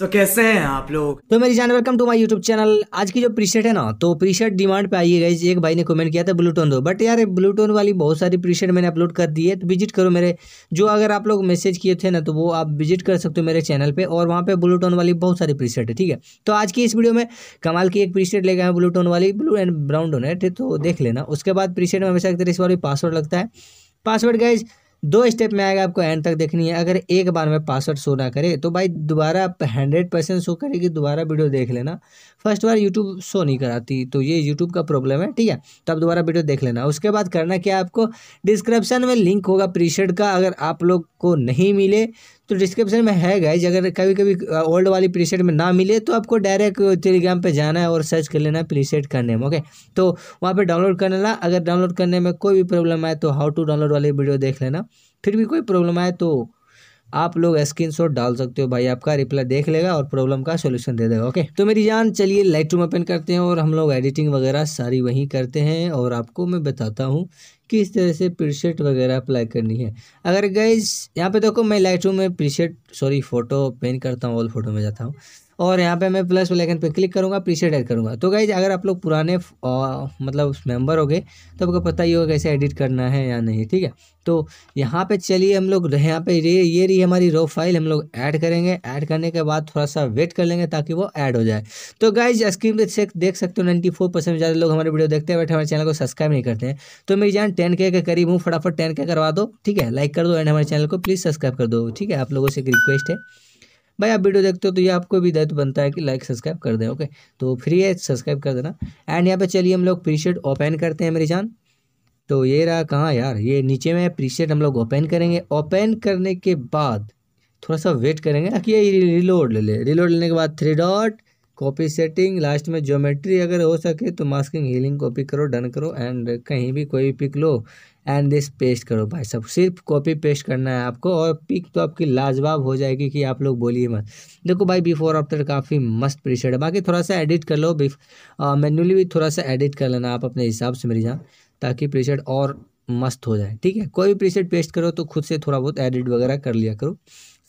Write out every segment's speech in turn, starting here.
तो कैसे हैं आप लोग तो मेरी जान welcome to my YouTube channel आज की जो प्रीसेट है ना तो प्रीसेट डिमांड पे आई है गई एक भाई ने कमेंट किया था ब्लूटोन दो बट यार ब्लूटोन वाली बहुत सारी प्रीसेट मैंने अपलोड कर दी है तो विजिट करो मेरे जो अगर आप लोग मैसेज किए थे ना तो वो आप विजिट कर सकते हो मेरे चैनल पर और वहाँ पर ब्लूटोन वाली बहुत सारी प्रीसेट है ठीक है तो आज की इस वीडियो में कमाल की एक प्रीसेट लेके आए ब्लूटोन वाली ब्लू एंड ब्राउन डोनेट तो देख लेना उसके बाद प्रीसेट में हमेशा इस बार भी पासवर्ड लगता है पासवर्ड गाइज दो स्टेप में आएगा आपको एंड तक देखनी है अगर एक बार में पासवर्ड शो ना करे तो भाई दोबारा आप हंड्रेड परसेंट शो करेगी दोबारा वीडियो देख लेना फर्स्ट बार यूट्यूब शो नहीं कराती तो ये यूट्यूब का प्रॉब्लम है ठीक है तो आप दोबारा वीडियो देख लेना उसके बाद करना क्या आपको डिस्क्रिप्शन में लिंक होगा प्रीशेड का अगर आप लोग को नहीं मिले तो डिस्क्रिप्शन में है गाइज अगर कभी कभी ओल्ड वाली प्रीसेट में ना मिले तो आपको डायरेक्ट टेलीग्राम पे जाना है और सर्च कर लेना है प्रीसेट का नेम ओके तो वहाँ पे डाउनलोड कर लेना अगर डाउनलोड करने में कोई भी प्रॉब्लम आए तो हाउ टू डाउनलोड वाली वीडियो देख लेना फिर भी कोई प्रॉब्लम आए तो आप लोग स्क्रीन शॉट डाल सकते हो भाई आपका रिप्लाई देख लेगा और प्रॉब्लम का सोल्यूशन दे देगा ओके तो मेरी जान चलिए लाइट रूम ओपन करते हैं और हम लोग एडिटिंग वगैरह सारी वहीं करते हैं और आपको मैं बताता हूँ किस तरह से प्रीसेट वगैरह अप्लाई करनी है अगर गैस यहाँ पे देखो मैं लाइट में प्रीसेट सॉरी फोटो पेन करता हूँ ऑल फोटो में जाता हूँ और यहाँ पे मैं प्लस वाले आइकन पे क्लिक करूँगा प्रीसेट ऐड करूँगा तो गाइज अगर आप लोग पुराने आ, मतलब मेंबर हो गए तो आपको पता ही होगा कैसे एडिट करना है या नहीं ठीक है तो यहाँ पे चलिए हम लोग यहाँ पे रे ये रही हमारी रो फाइल हम लोग ऐड करेंगे ऐड करने के बाद थोड़ा सा वेट कर लेंगे ताकि वो ऐड हो जाए तो गाइज स्क्रीन पर देख सकते हो नाइन्टी फोर परसेंट ज़्यादा लोग हमारे वीडियो देखते हैं बट हमारे चैनल को सब्सक्राइब नहीं करते हैं तो मेरी जान टेन के के करीब हूँ फटाफट टेन के करवा दो ठीक है लाइक कर दो एंड हमारे चैनल को प्लीज़ सब्सक्राइब कर दो ठीक है आप लोगों से एक रिक्वेस्ट है भाई आप वीडियो देखते हो तो ये आपको भी दायित्व बनता है कि लाइक सब्सक्राइब कर दें ओके तो फ्री है सब्सक्राइब कर देना एंड यहाँ पे चलिए हम लोग प्रीसेट ओपन करते हैं मेरी जान तो ये रहा कहाँ यार ये नीचे में प्रीसेट हम लोग ओपन करेंगे ओपन करने के बाद थोड़ा सा वेट करेंगे ताकि ये रिलोड ले ले रिलोड लेने के बाद three dot copy setting last में ज्योमेट्री अगर हो सके तो मास्किंग हीलिंग कॉपी करो डन करो एंड कहीं भी कोई भी पिक लो एंड दिस पेस्ट करो भाई सब सिर्फ कॉपी पेस्ट करना है आपको और पिक तो आपकी लाजवाब हो जाएगी कि आप लोग बोलिए मत देखो भाई बिफोर आफ्टर काफ़ी मस्त प्रीशेड है बाकी थोड़ा सा एडिट कर लो मैनुअली भी थोड़ा सा एडिट कर लेना आप अपने हिसाब से मेरी जहाँ ताकि प्रीशेड और मस्त हो जाए ठीक है कोई भी प्रीशेड पेस्ट करो तो खुद से थोड़ा बहुत एडिट वगैरह कर लिया करो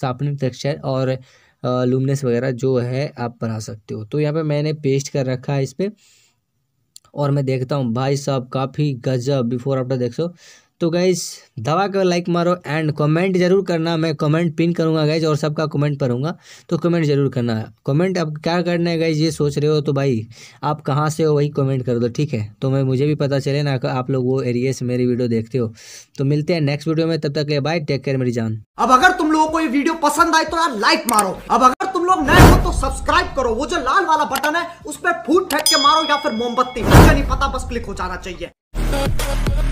सापनिंग टेक्सचर और लूमनेस वगैरह जो है आप बढ़ा सकते हो तो यहाँ पे मैंने पेस्ट कर रखा है इस पर और मैं देखता हूँ भाई साहब काफ़ी गजब बिफोर आफ्टर देख सो तो गाइज दवा कर लाइक मारो एंड कमेंट जरूर करना मैं कमेंट पिन करूंगा गैज और सबका कमेंट पढ़ूंगा तो कमेंट जरूर करना कमेंट अब क्या करना है गैज ये सोच रहे हो तो भाई आप कहाँ से हो वही कमेंट कर दो ठीक है तो मैं मुझे भी पता चले ना आप लोग वो एरिए से मेरी वीडियो देखते हो तो मिलते हैं नेक्स्ट वीडियो में तब तक ले बाई टेक केयर मेरी जान अब अगर तुम लोगों को ये वीडियो पसंद आए तो यार लाइक मारो अब अगर तुम लोग नए हो तो सब्सक्राइब करो वो जो लाल वाला बटन है उस पर फूट फेंक के मारो या फिर मोमबत्ती मुझे नहीं पता बस क्लिक हो जाना चाहिए